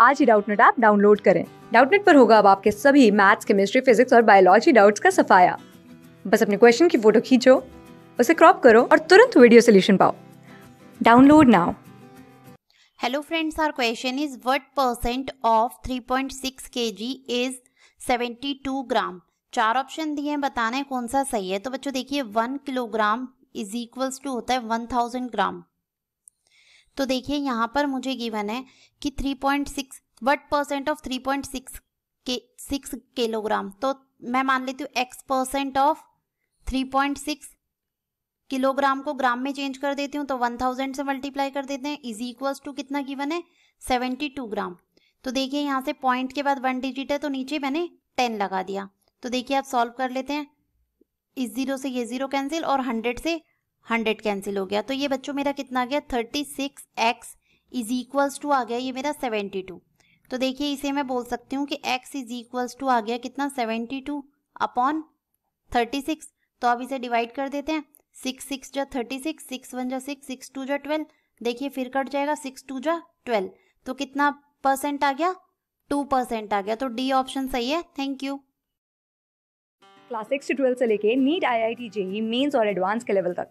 आज ही Doubtnut app download करें डाउटनेट पर होगा अब आपके सभी मैथ्स केमिस्ट्री फिजिक्स और बायोलॉजी डाउट्स का सफाया बस अपने क्वेश्चन की फोटो खींचो उसे क्रॉप करो और तुरंत वीडियो सोल्यूशन पाओ download now hello friends our question is what percent of 3.6 KG is 72 gram चार ऑप्शन दिए हैं बताना है कौन सा सही है तो बच्चों देखिए one kilogram is equals to होता है वन थाउजेंड ग्राम तो देखिए यहाँ पर मुझे गिवन है कि 3.6 point six what percent of 3.6 के सिक्स किलोग्राम तो मैं मान लेती हूँ एक्स परसेंट ऑफ 3.6 किलोग्राम को ग्राम में चेंज कर देती हूँ तो 1000 से मल्टीप्लाई कर देते हैं इज इक्वल्स टू कितना गिवन है 72 ग्राम तो देखिए यहाँ से पॉइंट के बाद वन डिजिट है तो नीचे मैंने टेन लगा दिया तो देखिए आप सॉल्व कर लेते हैं इस जीरो से ये जीरो कैंसिल और हंड्रेड से हंड्रेड कैंसिल हो गया तो ये बच्चों मेरा कितना गया thirty six x is equals to आ गया ये मेरा सेवेंटी टू तो देखिए इसे मैं बोल सकती हूँ कि एक्स इज इक्वल्स टू आ गया कितना seventy two upon thirty six तो अब इसे डिवाइड कर देते हैं सिक्स सिक्स जा थर्टी सिक्स सिक्स वन जा सिक्स सिक्स टू जा ट्वेल्व देखिए फिर कट जाएगा सिक्स टू जा ट्वेल्व तो कितना परसेंट आ गया टू परसेंट आ गया तो डी ऑप्शन सही है थैंक यू क्लास सिक्स से ट्वेल्व से लेके NEET I I T JEE mains और एडवांस के लेवल तक